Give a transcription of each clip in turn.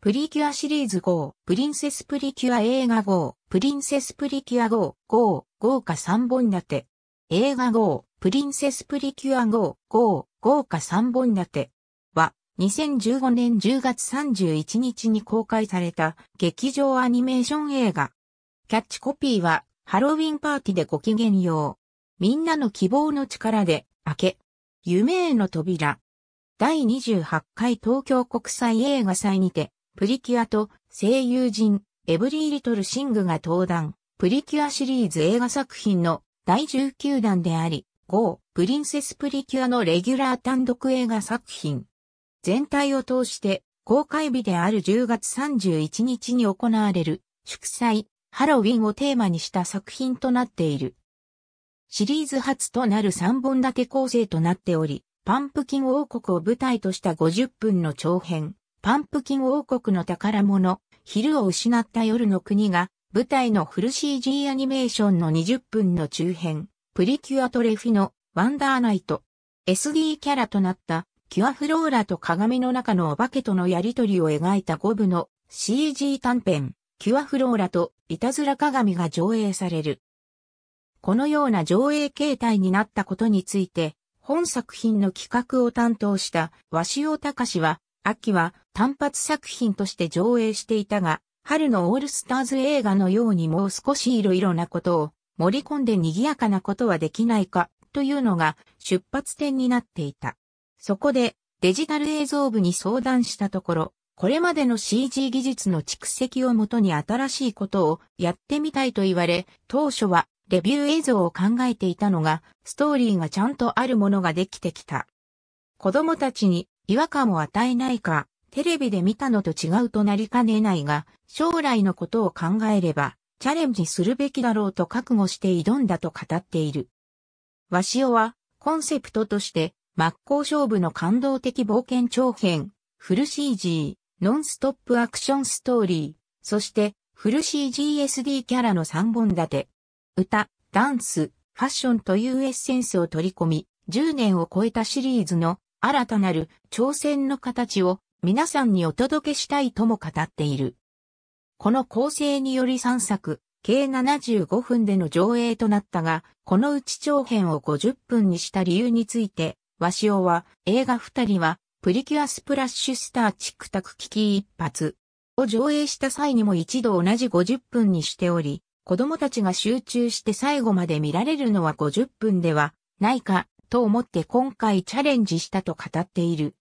プリキュアシリーズ5、プリンセスプリキュア映画5、プリンセスプリキュア5、号、豪華3本立て。映画5、プリンセスプリキュア5、号、豪華3本立て。は、2015年10月31日に公開された劇場アニメーション映画。キャッチコピーは、ハロウィンパーティでご機嫌よう。みんなの希望の力で、開け。夢への扉。第28回東京国際映画祭にて、プリキュアと声優陣、エブリー・リトル・シングが登壇、プリキュアシリーズ映画作品の第19弾であり、5、プリンセス・プリキュアのレギュラー単独映画作品。全体を通して、公開日である10月31日に行われる、祝祭、ハロウィンをテーマにした作品となっている。シリーズ初となる3本立て構成となっており、パンプキン王国を舞台とした50分の長編、パンプキン王国の宝物、昼を失った夜の国が、舞台のフル CG アニメーションの20分の中編、プリキュアとレフィのワンダーナイト、SD キャラとなったキュアフローラと鏡の中のお化けとのやりとりを描いた5部の CG 短編、キュアフローラといたずら鏡が上映される。このような上映形態になったことについて、本作品の企画を担当した鷲尾隆は、秋は単発作品として上映していたが、春のオールスターズ映画のようにもう少し色々なことを盛り込んで賑やかなことはできないかというのが出発点になっていた。そこでデジタル映像部に相談したところ、これまでの CG 技術の蓄積をもとに新しいことをやってみたいと言われ、当初はレビュー映像を考えていたのが、ストーリーがちゃんとあるものができてきた。子供たちに違和感を与えないか、テレビで見たのと違うとなりかねないが、将来のことを考えれば、チャレンジするべきだろうと覚悟して挑んだと語っている。わしおは、コンセプトとして、真っ向勝負の感動的冒険長編、フル CG、ノンストップアクションストーリー、そして、フル CGSD キャラの3本立て。歌、ダンス、ファッションというエッセンスを取り込み、10年を超えたシリーズの新たなる挑戦の形を皆さんにお届けしたいとも語っている。この構成により3作、計75分での上映となったが、このうち長編を50分にした理由について、和潮は映画2人は、プリキュアスプラッシュスターチックタク危機一発を上映した際にも一度同じ50分にしており、子供たちが集中して最後まで見られるのは50分ではないかと思って今回チャレンジしたと語っている。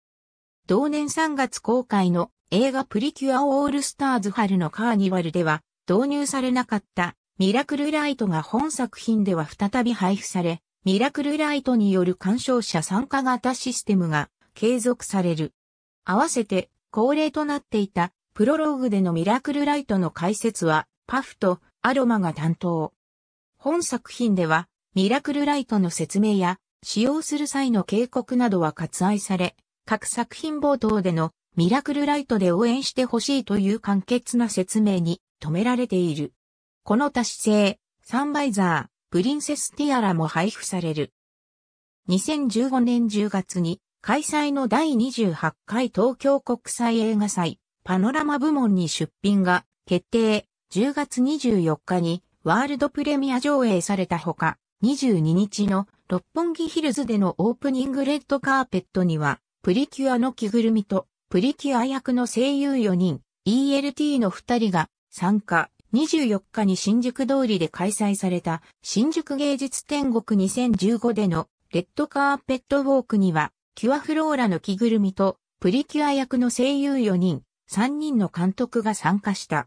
同年3月公開の映画プリキュアオールスターズ春のカーニバルでは導入されなかったミラクルライトが本作品では再び配布され、ミラクルライトによる鑑賞者参加型システムが継続される。合わせて恒例となっていたプロローグでのミラクルライトの解説はパフとアロマが担当。本作品ではミラクルライトの説明や使用する際の警告などは割愛され、各作品冒頭でのミラクルライトで応援してほしいという簡潔な説明に止められている。この多姿勢、サンバイザー、プリンセスティアラも配布される。2015年10月に開催の第28回東京国際映画祭パノラマ部門に出品が決定。10月24日にワールドプレミア上映されたほか、22日の六本木ヒルズでのオープニングレッドカーペットには、プリキュアの着ぐるみと、プリキュア役の声優4人、ELT の2人が参加。24日に新宿通りで開催された新宿芸術天国2015でのレッドカーペットウォークには、キュアフローラの着ぐるみとプリキュア役の声優4人、3人の監督が参加した。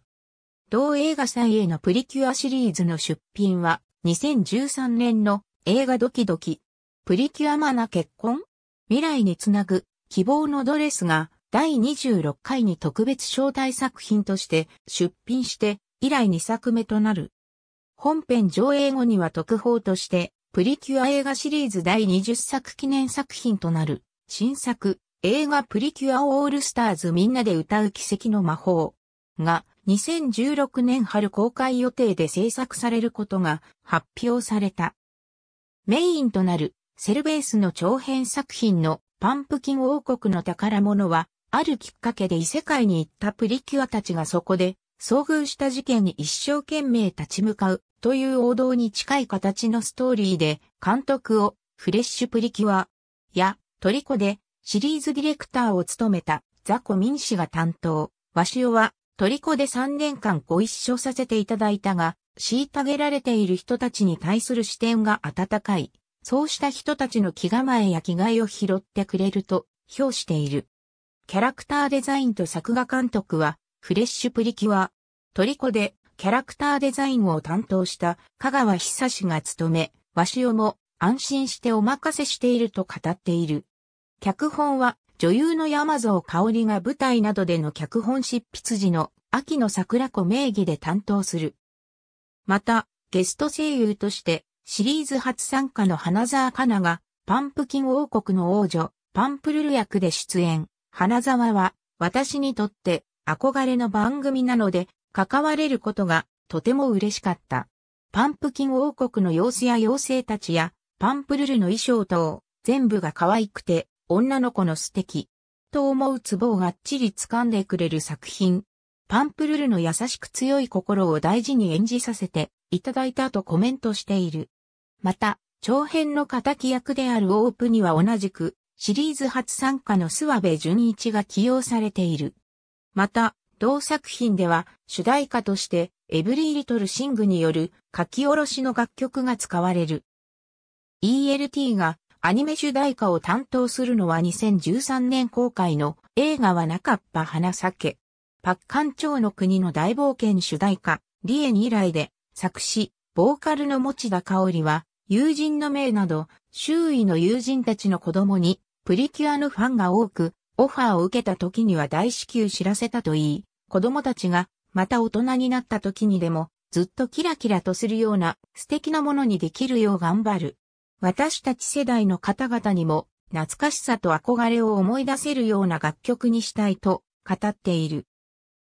同映画祭へのプリキュアシリーズの出品は2013年の映画ドキドキ。プリキュアマナ結婚未来につなぐ希望のドレスが第26回に特別招待作品として出品して以来2作目となる。本編上映後には特報としてプリキュア映画シリーズ第20作記念作品となる新作映画プリキュアオールスターズみんなで歌う奇跡の魔法が2016年春公開予定で制作されることが発表された。メインとなるセルベースの長編作品のパンプキン王国の宝物は、あるきっかけで異世界に行ったプリキュアたちがそこで遭遇した事件に一生懸命立ち向かうという王道に近い形のストーリーで監督をフレッシュプリキュアやトリコでシリーズディレクターを務めたザコミン氏が担当。ワシオはトリコで3年間ご一緒させていただいたが、虐げられている人たちに対する視点が温かい。そうした人たちの気構えや着替えを拾ってくれると評している。キャラクターデザインと作画監督はフレッシュプリキュア。トリコでキャラクターデザインを担当した香川久志が務め、しをも安心してお任せしていると語っている。脚本は女優の山蔵香織が舞台などでの脚本執筆時の秋の桜子名義で担当する。また、ゲスト声優としてシリーズ初参加の花沢香菜がパンプキン王国の王女、パンプルル役で出演。花沢は私にとって憧れの番組なので関われることがとても嬉しかった。パンプキン王国の様子や妖精たちやパンプルルの衣装等、全部が可愛くて女の子の素敵。と思うツボをがっちり掴んでくれる作品。パンプルルの優しく強い心を大事に演じさせていただいたとコメントしている。また、長編の敵役であるオープには同じく、シリーズ初参加の諏訪部純一が起用されている。また、同作品では主題歌としてエブリーリトルシングによる書き下ろしの楽曲が使われる。ELT がアニメ主題歌を担当するのは2013年公開の映画はなかった花酒。パッカン町の国の大冒険主題歌、リエに以来で、作詞、ボーカルの持田香織は、友人の名など、周囲の友人たちの子供に、プリキュアのファンが多く、オファーを受けた時には大至急知らせたといい、子供たちが、また大人になった時にでも、ずっとキラキラとするような素敵なものにできるよう頑張る。私たち世代の方々にも懐かしさと憧れを思い出せるような楽曲にしたいと語っている。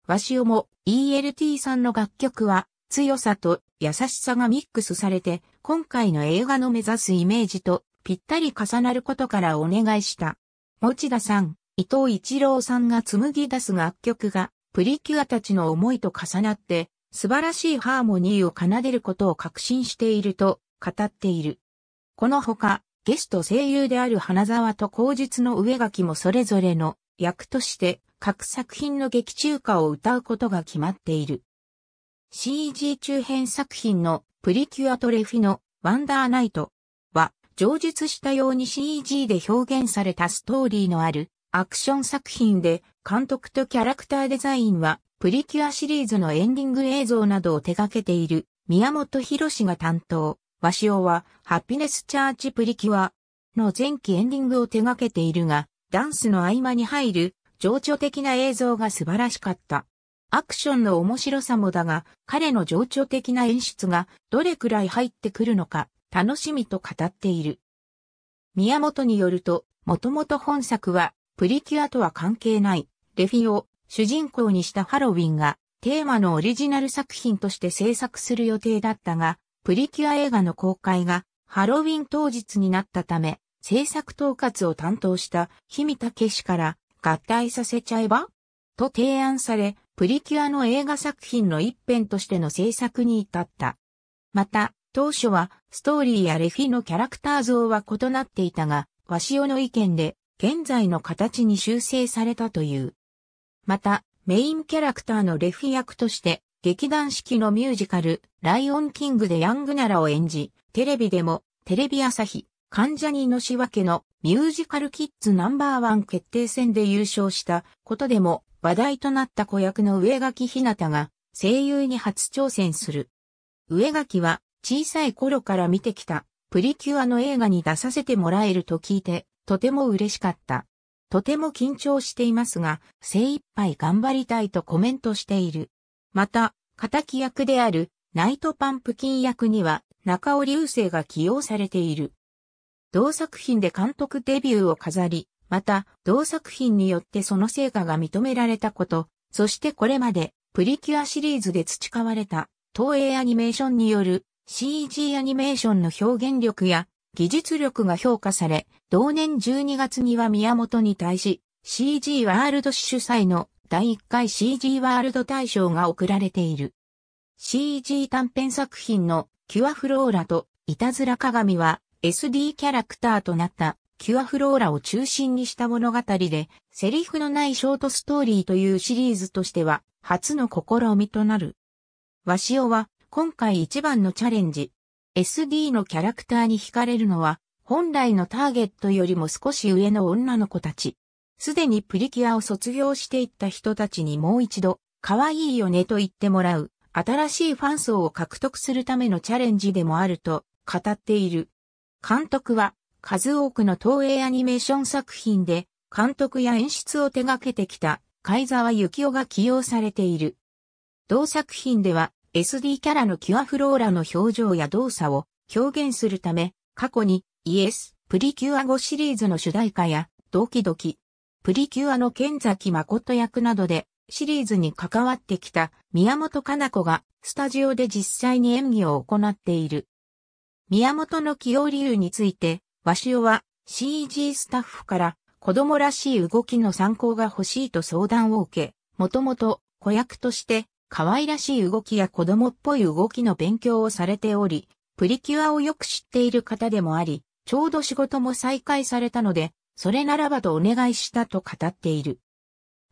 わしおも ELT さんの楽曲は強さと優しさがミックスされて今回の映画の目指すイメージとぴったり重なることからお願いした。持田さん、伊藤一郎さんが紡ぎ出す楽曲がプリキュアたちの思いと重なって素晴らしいハーモニーを奏でることを確信していると語っている。このほか、ゲスト声優である花沢と口述の上きもそれぞれの役として各作品の劇中歌を歌うことが決まっている。CG 中編作品のプリキュアとレフィのワンダーナイトは、上述したように CG で表現されたストーリーのあるアクション作品で、監督とキャラクターデザインは、プリキュアシリーズのエンディング映像などを手掛けている宮本博士が担当。マシオは、ハピネスチャーチプリキュアの前期エンディングを手掛けているが、ダンスの合間に入る情緒的な映像が素晴らしかった。アクションの面白さもだが、彼の情緒的な演出がどれくらい入ってくるのか、楽しみと語っている。宮本によると、もともと本作は、プリキュアとは関係ない、レフィを主人公にしたハロウィンが、テーマのオリジナル作品として制作する予定だったが、プリキュア映画の公開がハロウィン当日になったため、制作統括を担当した氷見武氏から合体させちゃえばと提案され、プリキュアの映画作品の一編としての制作に至った。また、当初はストーリーやレフィのキャラクター像は異なっていたが、ワシオの意見で現在の形に修正されたという。また、メインキャラクターのレフィ役として、劇団四季のミュージカル、ライオンキングでヤングナラを演じ、テレビでも、テレビ朝日、関ジャニの仕分けのミュージカルキッズナンバーワン決定戦で優勝したことでも話題となった子役の上垣ひなたが声優に初挑戦する。上垣は小さい頃から見てきたプリキュアの映画に出させてもらえると聞いてとても嬉しかった。とても緊張していますが精一杯頑張りたいとコメントしている。また、敵役であるナイトパンプキン役には中尾流星が起用されている。同作品で監督デビューを飾り、また、同作品によってその成果が認められたこと、そしてこれまで、プリキュアシリーズで培われた、東映アニメーションによる CG アニメーションの表現力や技術力が評価され、同年12月には宮本に対し、CG ワールド主催の第1回 CG ワールド大賞が贈られている。CG 短編作品のキュアフローラといたずら鏡は SD キャラクターとなったキュアフローラを中心にした物語で、セリフのないショートストーリーというシリーズとしては初の試みとなる。ワシオは今回一番のチャレンジ。SD のキャラクターに惹かれるのは本来のターゲットよりも少し上の女の子たち。すでにプリキュアを卒業していった人たちにもう一度、可愛いよねと言ってもらう、新しいファン層を獲得するためのチャレンジでもあると語っている。監督は、数多くの東映アニメーション作品で、監督や演出を手掛けてきた、海沢幸雄が起用されている。同作品では、SD キャラのキュアフローラの表情や動作を表現するため、過去にイエス、プリキュア5シリーズの主題歌や、ドキドキ、プリキュアの剣崎誠役などでシリーズに関わってきた宮本かな子がスタジオで実際に演技を行っている。宮本の起用理由について、鷲尾は CG スタッフから子供らしい動きの参考が欲しいと相談を受け、もともと子役として可愛らしい動きや子供っぽい動きの勉強をされており、プリキュアをよく知っている方でもあり、ちょうど仕事も再開されたので、それならばとお願いしたと語っている。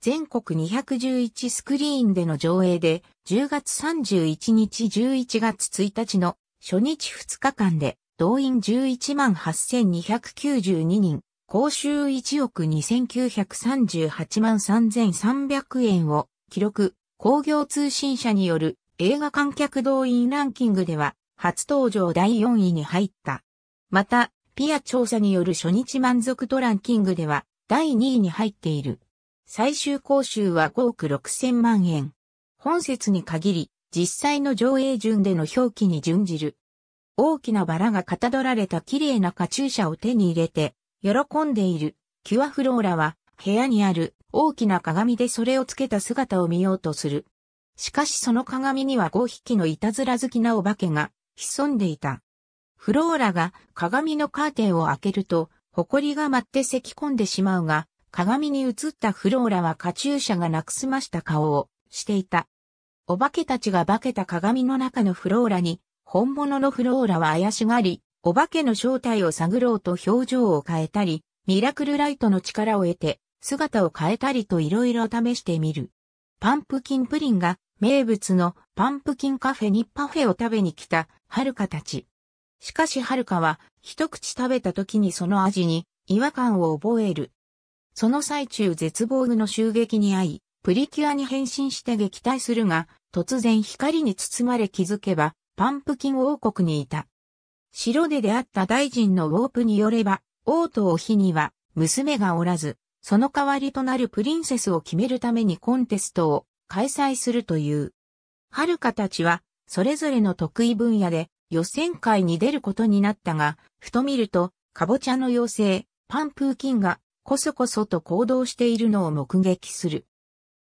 全国211スクリーンでの上映で、10月31日11月1日の初日2日間で、動員11万8292人、公衆1億2938万3300円を記録、工業通信社による映画観客動員ランキングでは、初登場第4位に入った。また、ピア調査による初日満足度ランキングでは第2位に入っている。最終講習は5億6千万円。本説に限り、実際の上映順での表記に準じる。大きなバラがかたどられた綺麗なカチューシャを手に入れて、喜んでいる。キュアフローラは、部屋にある大きな鏡でそれをつけた姿を見ようとする。しかしその鏡には5匹のいたずら好きなお化けが潜んでいた。フローラが鏡のカーテンを開けると、埃が舞って咳き込んでしまうが、鏡に映ったフローラはカチューシャがなくすました顔をしていた。お化けたちが化けた鏡の中のフローラに、本物のフローラは怪しがり、お化けの正体を探ろうと表情を変えたり、ミラクルライトの力を得て、姿を変えたりといろいろ試してみる。パンプキンプリンが名物のパンプキンカフェにパフェを食べに来た、遥かたち。しかし遥は、一口食べた時にその味に違和感を覚える。その最中絶望の襲撃に遭い、プリキュアに変身して撃退するが、突然光に包まれ気づけば、パンプキン王国にいた。城で出会った大臣のウォープによれば、王とお日には娘がおらず、その代わりとなるプリンセスを決めるためにコンテストを開催するという。遥かたちは、それぞれの得意分野で予選会に出ることになったが、ふと見ると、カボチャの妖精、パンプーキンが、こそこそと行動しているのを目撃する。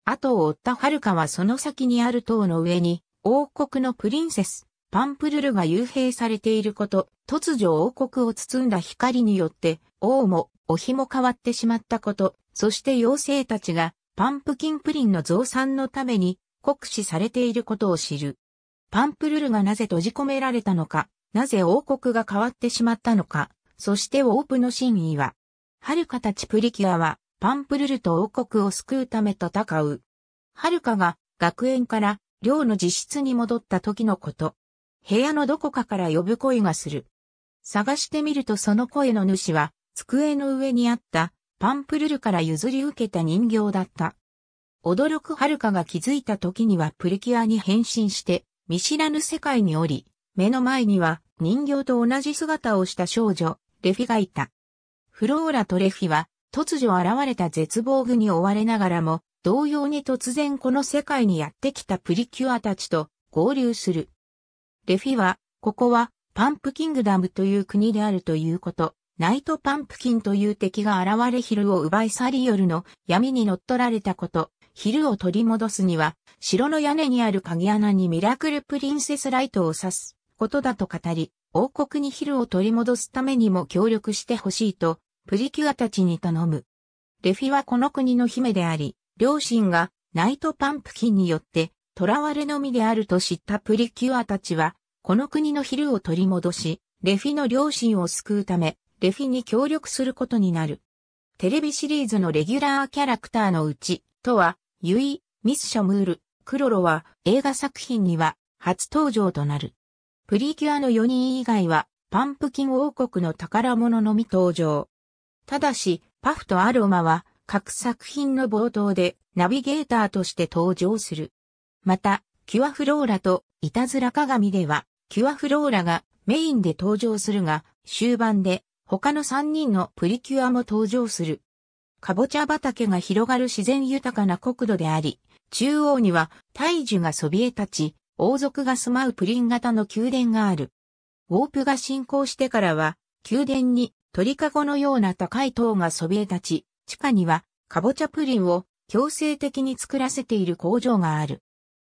後を追ったはるかはその先にある塔の上に、王国のプリンセス、パンプルルが幽閉されていること、突如王国を包んだ光によって、王も、お日も変わってしまったこと、そして妖精たちが、パンプキンプリンの増産のために、酷使されていることを知る。パンプルルがなぜ閉じ込められたのか、なぜ王国が変わってしまったのか、そしてオープの真意は、はるかたちプリキュアは、パンプルルと王国を救うため戦う。はるかが、学園から、寮の自室に戻った時のこと。部屋のどこかから呼ぶ声がする。探してみるとその声の主は、机の上にあった、パンプルルから譲り受けた人形だった。驚くはるかが気づいた時にはプリキュアに変身して、見知らぬ世界におり、目の前には人形と同じ姿をした少女、レフィがいた。フローラとレフィは突如現れた絶望具に追われながらも、同様に突然この世界にやってきたプリキュアたちと合流する。レフィは、ここはパンプキングダムという国であるということ、ナイトパンプキンという敵が現れ昼を奪い去り夜の闇に乗っ取られたこと、昼を取り戻すには城の屋根にある鍵穴にミラクルプリンセスライトを指すことだと語り、王国にヒルを取り戻すためにも協力してほしいと、プリキュアたちに頼む。レフィはこの国の姫であり、両親がナイトパンプキンによって囚われのみであると知ったプリキュアたちは、この国のヒルを取り戻し、レフィの両親を救うため、レフィに協力することになる。テレビシリーズのレギュラーキャラクターのうち、とは、ユイ、ミス・ショムール、クロロは映画作品には初登場となる。プリキュアの4人以外はパンプキン王国の宝物のみ登場。ただし、パフとアロマは各作品の冒頭でナビゲーターとして登場する。また、キュアフローラといたずら鏡では、キュアフローラがメインで登場するが、終盤で他の3人のプリキュアも登場する。カボチャ畑が広がる自然豊かな国土であり、中央には大樹がそびえ立ち、王族が住まうプリン型の宮殿がある。ウォープが進行してからは、宮殿に鳥かごのような高い塔がそびえ立ち、地下にはカボチャプリンを強制的に作らせている工場がある。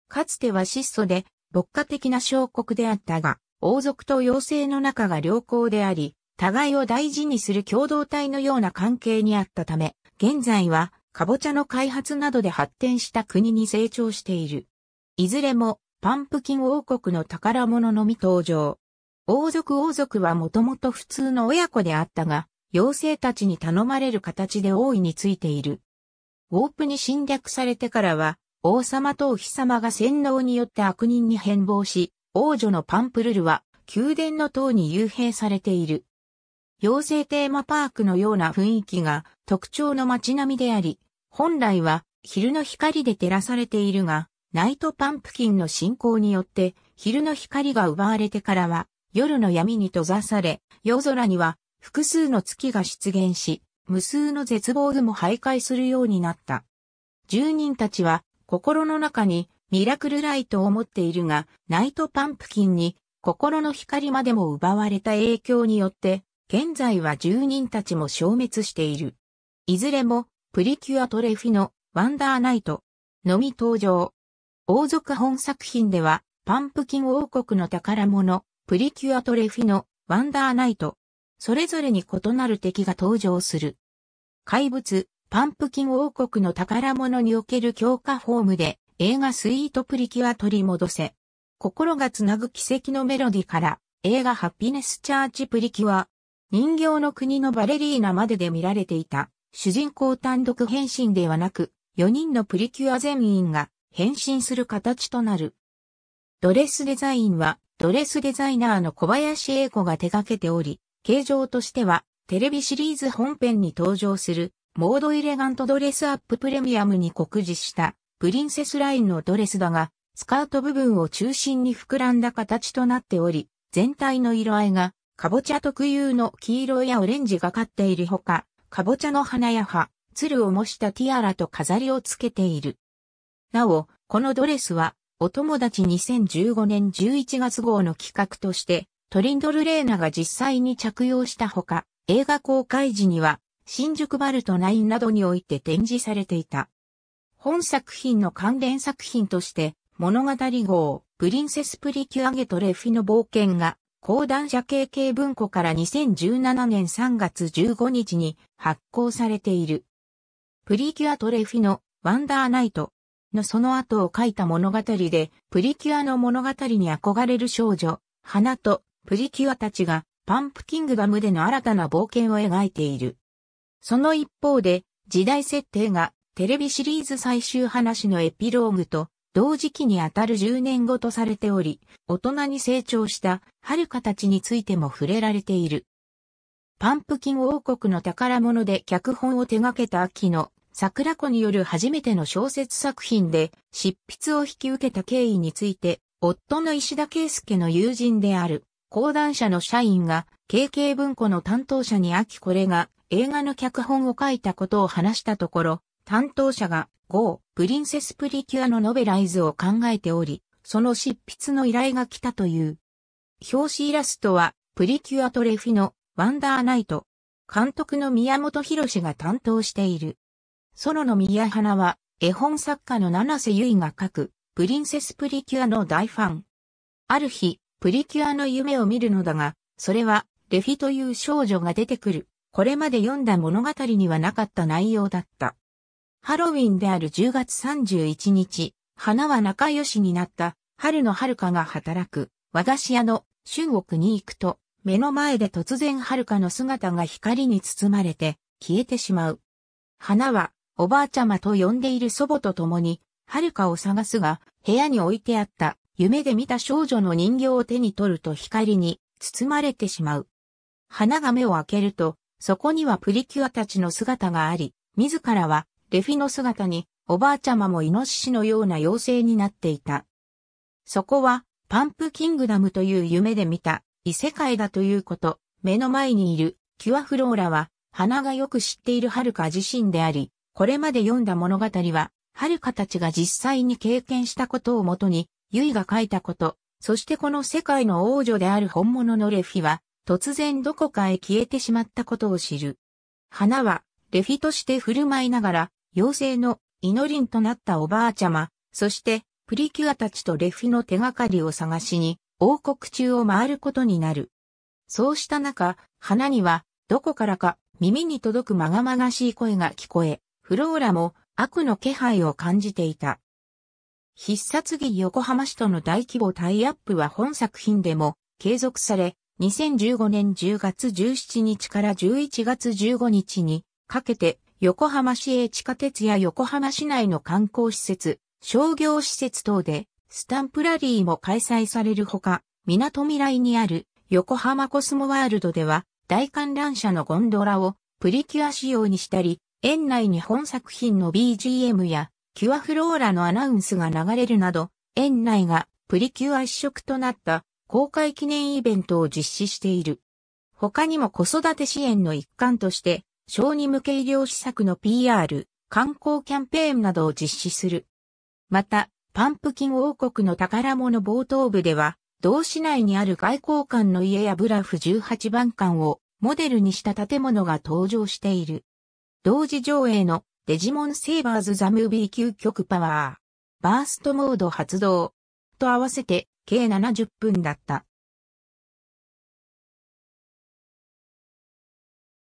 かつては質素で、牧歌的な小国であったが、王族と妖精の仲が良好であり、互いを大事にする共同体のような関係にあったため、現在はカボチャの開発などで発展した国に成長している。いずれも、パンプキン王国の宝物のみ登場。王族王族はもともと普通の親子であったが、妖精たちに頼まれる形で王位についている。ウォープに侵略されてからは、王様とお日様が洗脳によって悪人に変貌し、王女のパンプルルは宮殿の塔に幽閉されている。妖精テーマパークのような雰囲気が特徴の街並みであり、本来は昼の光で照らされているが、ナイトパンプキンの進行によって昼の光が奪われてからは夜の闇に閉ざされ、夜空には複数の月が出現し、無数の絶望具も徘徊するようになった。住人たちは心の中にミラクルライトを持っているが、ナイトパンプキンに心の光までも奪われた影響によって現在は住人たちも消滅している。いずれも、プリキュアトレフィのワンダーナイトのみ登場。王族本作品では、パンプキン王国の宝物、プリキュアトレフィのワンダーナイト、それぞれに異なる敵が登場する。怪物、パンプキン王国の宝物における強化フォームで映画スイートプリキュア取り戻せ。心がつなぐ奇跡のメロディから映画ハッピネスチャーチプリキュア人形の国のバレリーナまでで見られていた、主人公単独変身ではなく、4人のプリキュア全員が変身する形となる。ドレスデザインは、ドレスデザイナーの小林栄子が手掛けており、形状としては、テレビシリーズ本編に登場する、モードイレガントドレスアッププレミアムに酷似した、プリンセスラインのドレスだが、スカート部分を中心に膨らんだ形となっており、全体の色合いがかぼちゃ特有の黄色やオレンジがかっているほか、かぼちゃの花や葉、鶴を模したティアラと飾りをつけている。なお、このドレスは、お友達2015年11月号の企画として、トリンドル・レーナが実際に着用したほか、映画公開時には、新宿バルト9などにおいて展示されていた。本作品の関連作品として、物語号、プリンセス・プリキュアゲトレフィの冒険が講談社経験文庫から2017年3月15日に発行されている。プリキュアとレフィのワンダーナイトのその後を書いた物語で、プリキュアの物語に憧れる少女、花とプリキュアたちがパンプキングダムでの新たな冒険を描いている。その一方で、時代設定がテレビシリーズ最終話のエピローグと同時期にあたる10年後とされており、大人に成長したはるたちについても触れられている。パンプキン王国の宝物で脚本を手掛けた秋の桜子による初めての小説作品で執筆を引き受けた経緯について、夫の石田圭介の友人である、講談社の社員が、KK 文庫の担当者に秋これが映画の脚本を書いたことを話したところ、担当者が、GO、プリンセスプリキュアのノベライズを考えており、その執筆の依頼が来たという。表紙イラストは、プリキュアとレフィの、ワンダーナイト。監督の宮本博士が担当している。ソロの宮花は、絵本作家の七瀬結が書く、プリンセスプリキュアの大ファン。ある日、プリキュアの夢を見るのだが、それは、レフィという少女が出てくる。これまで読んだ物語にはなかった内容だった。ハロウィンである10月31日、花は仲良しになった、春の遥かが働く、和菓子屋の中国に行くと、目の前で突然遥かの姿が光に包まれて、消えてしまう。花は、おばあちゃまと呼んでいる祖母と共に、遥かを探すが、部屋に置いてあった、夢で見た少女の人形を手に取ると光に、包まれてしまう。花が目を開けると、そこにはプリキュアたちの姿があり、自らは、レフィの姿に、おばあちゃまもイノシシのような妖精になっていた。そこは、パンプキングダムという夢で見た異世界だということ、目の前にいるキュアフローラは、花がよく知っているはるか自身であり、これまで読んだ物語は、はるかたちが実際に経験したことをもとに、ユイが書いたこと、そしてこの世界の王女である本物のレフィは、突然どこかへ消えてしまったことを知る。花は、レフィとして振る舞いながら、妖精の祈りんとなったおばあちゃま、そして、プリキュアたちとレフィの手がかりを探しに、王国中を回ることになる。そうした中、花には、どこからか耳に届くまがまがしい声が聞こえ、フローラも悪の気配を感じていた。必殺技横浜市との大規模タイアップは本作品でも継続され、2015年10月17日から11月15日にかけて横浜市営地下鉄や横浜市内の観光施設、商業施設等でスタンプラリーも開催されるほか、港未来にある横浜コスモワールドでは大観覧車のゴンドラをプリキュア仕様にしたり、園内に本作品の BGM やキュアフローラのアナウンスが流れるなど、園内がプリキュア一色となった公開記念イベントを実施している。他にも子育て支援の一環として、小児向け医療施策の PR、観光キャンペーンなどを実施するまた、パンプキン王国の宝物冒頭部では、同市内にある外交官の家やブラフ18番館をモデルにした建物が登場している。同時上映のデジモンセイバーズザムービー究極パワー、バーストモード発動と合わせて計70分だった。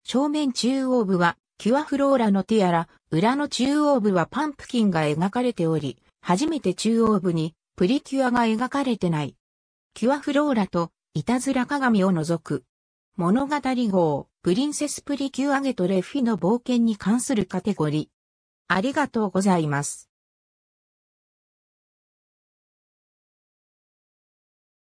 正面中央部はキュアフローラのティアラ、裏の中央部はパンプキンが描かれており、初めて中央部にプリキュアが描かれてない。キュアフローラといたずら鏡を除く。物語号、プリンセスプリキュアゲとレフィの冒険に関するカテゴリー。ありがとうございます。